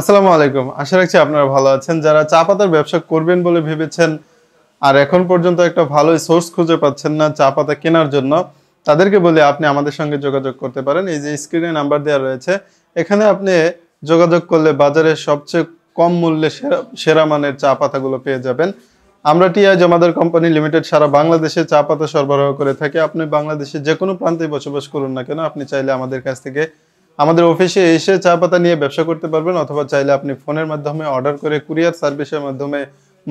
আসসালামু আলাইকুম আশা রাখছি আপনারা ভালো আছেন যারা চা পাতার ব্যবসা করবেন বলে ভেবেছেন আর এখন পর্যন্ত একটা ভালো সোর্স খুঁজে পাচ্ছেন না চা পাতা কেনার জন্য তাদেরকে বলে আপনি আমাদের সঙ্গে যোগাযোগ করতে পারেন এই যে স্ক্রিনে নাম্বার দেওয়া রয়েছে এখানে আপনি যোগাযোগ করলে বাজারে সবচেয়ে কম মূল্যে সেরা সেরা মানের চা পাতাগুলো পেয়ে যাবেন আমরা টিআই জমাদার কোম্পানি লিমিটেড সারা বাংলাদেশে চা পাতা সরবরাহ করে থাকি আপনি বাংলাদেশে যে কোনো প্রান্তে বসবাস করুন না কেন আপনি চাইলে আমাদের কাছ থেকে আমাদের অফিসে এসে চা পাতা নিয়ে ব্যবসা করতে পারবেন অথবা চাইলে আপনি ফোনের মাধ্যমে অর্ডার করে কুরিয়ার সার্ভিসের মাধ্যমে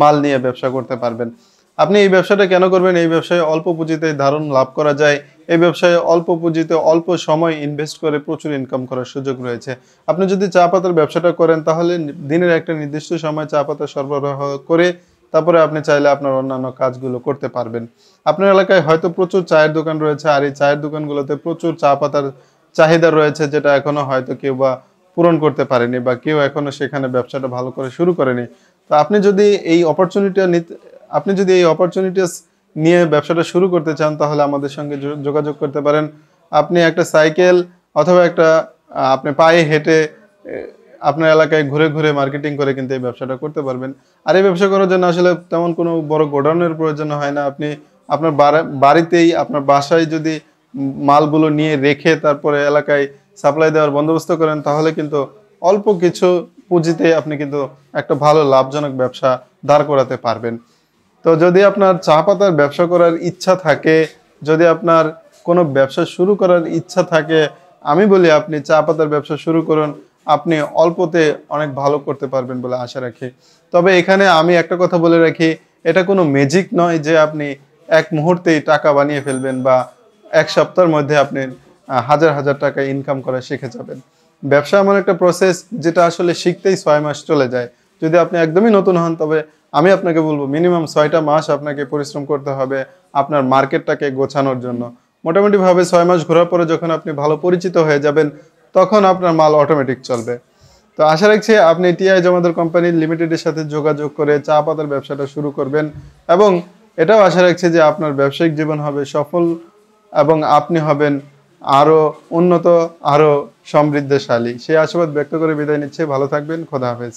মাল নিয়ে ব্যবসা করতে পারবেন আপনি এই ব্যবসাটা কেন করবেন এই ব্যবসায় অল্প পুঁজিতে ধারণ লাভ করা যায় এই ব্যবসায় অল্প পুঁজিতে অল্প সময় ইনভেস্ট করে প্রচুর ইনকাম করার সুযোগ রয়েছে আপনি যদি চা পাতার ব্যবসাটা করেন তাহলে দিনের একটা নির্দিষ্ট সময় চা পাতা সরবরাহ করে তারপরে আপনি চাইলে আপনার অন্যান্য কাজগুলো করতে পারবেন আপনার এলাকায় হয়তো প্রচুর চায়ের দোকান রয়েছে আর এই চায়ের দোকানগুলোতে প্রচুর চা পাতার চাহিদা রয়েছে যেটা এখনো হয়তো কেউ বা পূরণ করতে পারেনি বা কেউ এখনো সেখানে ব্যবসাটা ভালো করে শুরু করেনি তো আপনি যদি এই অপরচুনিটি আপনি যদি এই অপরচুনিটিস নিয়ে ব্যবসাটা শুরু করতে চান তাহলে আমাদের সঙ্গে যোগাযোগ করতে পারেন আপনি একটা সাইকেল অথবা একটা আপনি পায়ে হেঁটে আপনার এলাকায় ঘুরে ঘুরে মার্কেটিং করে কিন্তু এই ব্যবসাটা করতে পারবেন আর এই ব্যবসা করার জন্য আসলে তেমন কোনো বড় গোডাউনের প্রয়োজন হয় না আপনি আপনার বাড়িতেই আপনার বাসায় যদি মালগুলো নিয়ে রেখে তারপরে এলাকায় সাপ্লাই দেওয়ার বন্দোবস্ত করেন তাহলে কিন্তু অল্প কিছু পুঁজিতে আপনি কিন্তু একটা ভালো লাভজনক ব্যবসা দাঁড় করাতে পারবেন তো যদি আপনার চা পাতার ব্যবসা করার ইচ্ছা থাকে যদি আপনার কোনো ব্যবসা শুরু করার ইচ্ছা থাকে আমি বলি আপনি চা পাতার ব্যবসা শুরু করুন আপনি অল্পতে অনেক ভালো করতে পারবেন বলে আশা রাখি তবে এখানে আমি একটা কথা বলে রাখি এটা কোনো ম্যাজিক নয় যে আপনি এক মুহূর্তেই টাকা বানিয়ে ফেলবেন বা এক সপ্তাহের মধ্যে আপনি হাজার হাজার টাকা ইনকাম করা শিখে যাবেন ব্যবসা এমন একটা প্রসেস যেটা আসলে শিখতেই ছয় মাস চলে যায় যদি আপনি একদমই নতুন হন তবে আমি আপনাকে বলবো মিনিমাম ছয়টা মাস আপনাকে পরিশ্রম করতে হবে আপনার মার্কেটটাকে গোছানোর জন্য মোটামুটিভাবে ছয় মাস ঘোরার পরে যখন আপনি ভালো পরিচিত হয়ে যাবেন তখন আপনার মাল অটোমেটিক চলবে তো আশা রাখছি আপনি টিআই জমাদার কোম্পানি লিমিটেডের সাথে যোগাযোগ করে চা পাতার ব্যবসাটা শুরু করবেন এবং এটাও আশা রাখছি যে আপনার ব্যবসায়িক জীবন হবে সফল এবং আপনি হবেন আরও উন্নত আরও সমৃদ্ধশালী সেই আশীর্বাদ ব্যক্ত করে বিদায় নিচ্ছে ভালো থাকবেন খোদা হাফেজ